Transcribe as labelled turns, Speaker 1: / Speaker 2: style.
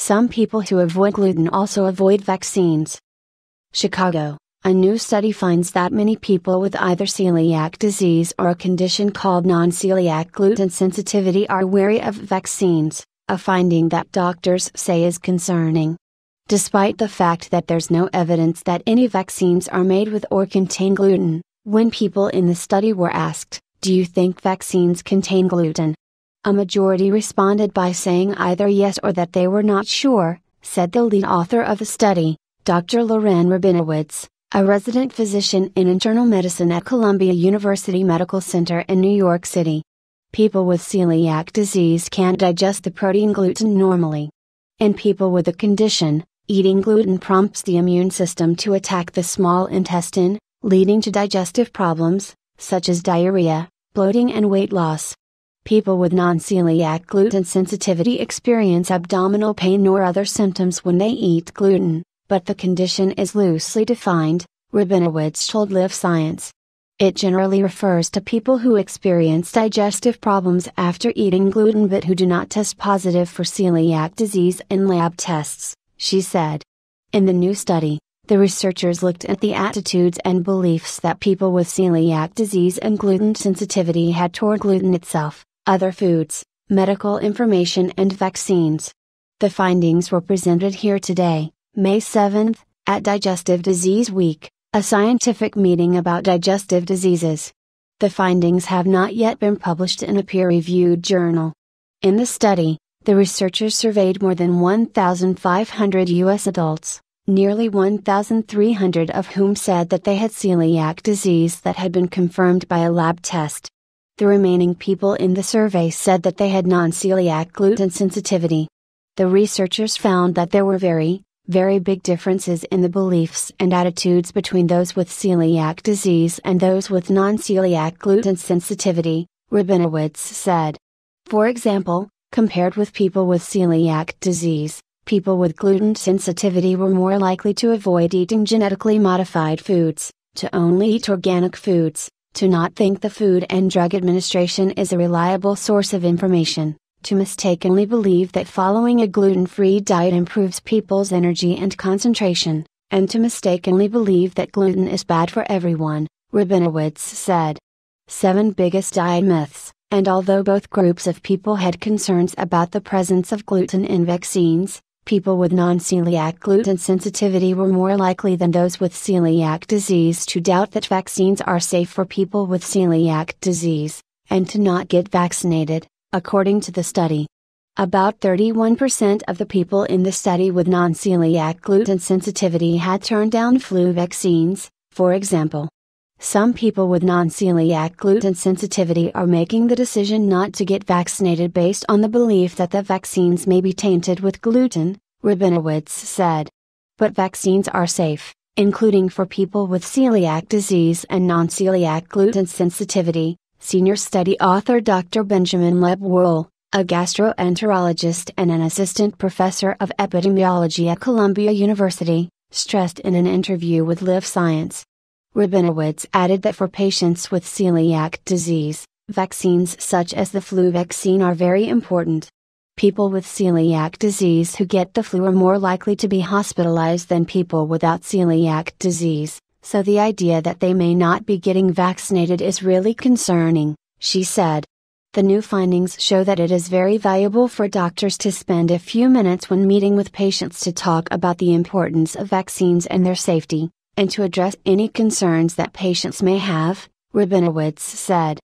Speaker 1: Some people who avoid gluten also avoid vaccines. Chicago, a new study finds that many people with either celiac disease or a condition called non celiac gluten sensitivity are wary of vaccines, a finding that doctors say is concerning. Despite the fact that there's no evidence that any vaccines are made with or contain gluten, when people in the study were asked, Do you think vaccines contain gluten? A majority responded by saying either yes or that they were not sure, said the lead author of the study, Dr. Loren Rabinowitz, a resident physician in internal medicine at Columbia University Medical Center in New York City. People with celiac disease can not digest the protein gluten normally. In people with the condition, eating gluten prompts the immune system to attack the small intestine, leading to digestive problems, such as diarrhea, bloating, and weight loss. People with non-celiac gluten sensitivity experience abdominal pain or other symptoms when they eat gluten, but the condition is loosely defined, Rabinowitz told Live Science. It generally refers to people who experience digestive problems after eating gluten but who do not test positive for celiac disease in lab tests, she said. In the new study, the researchers looked at the attitudes and beliefs that people with celiac disease and gluten sensitivity had toward gluten itself other foods, medical information and vaccines. The findings were presented here today, May 7th, at Digestive Disease Week, a scientific meeting about digestive diseases. The findings have not yet been published in a peer reviewed journal. In the study, the researchers surveyed more than 1,500 U.S. adults, nearly 1,300 of whom said that they had celiac disease that had been confirmed by a lab test. The remaining people in the survey said that they had non celiac gluten sensitivity. The researchers found that there were very, very big differences in the beliefs and attitudes between those with celiac disease and those with non celiac gluten sensitivity, Rabinowitz said. For example, compared with people with celiac disease, people with gluten sensitivity were more likely to avoid eating genetically modified foods, to only eat organic foods, to not think the Food and Drug Administration is a reliable source of information, to mistakenly believe that following a gluten free diet improves people's energy and concentration, and to mistakenly believe that gluten is bad for everyone, Rabinowitz said. Seven biggest diet myths, and although both groups of people had concerns about the presence of gluten in vaccines, people with non-celiac gluten sensitivity were more likely than those with celiac disease to doubt that vaccines are safe for people with celiac disease, and to not get vaccinated, according to the study. About 31% of the people in the study with non-celiac gluten sensitivity had turned down flu vaccines, for example. Some people with non celiac gluten sensitivity are making the decision not to get vaccinated based on the belief that the vaccines may be tainted with gluten, Rabinowitz said. But vaccines are safe, including for people with celiac disease and non celiac gluten sensitivity, senior study author Dr. Benjamin Lebwohl, a gastroenterologist and an assistant professor of epidemiology at Columbia University, stressed in an interview with Live Science. Rabinowitz added that for patients with celiac disease, vaccines such as the flu vaccine are very important. People with celiac disease who get the flu are more likely to be hospitalized than people without celiac disease, so the idea that they may not be getting vaccinated is really concerning, she said. The new findings show that it is very valuable for doctors to spend a few minutes when meeting with patients to talk about the importance of vaccines and their safety and to address any concerns that patients may have, Rabinowitz said.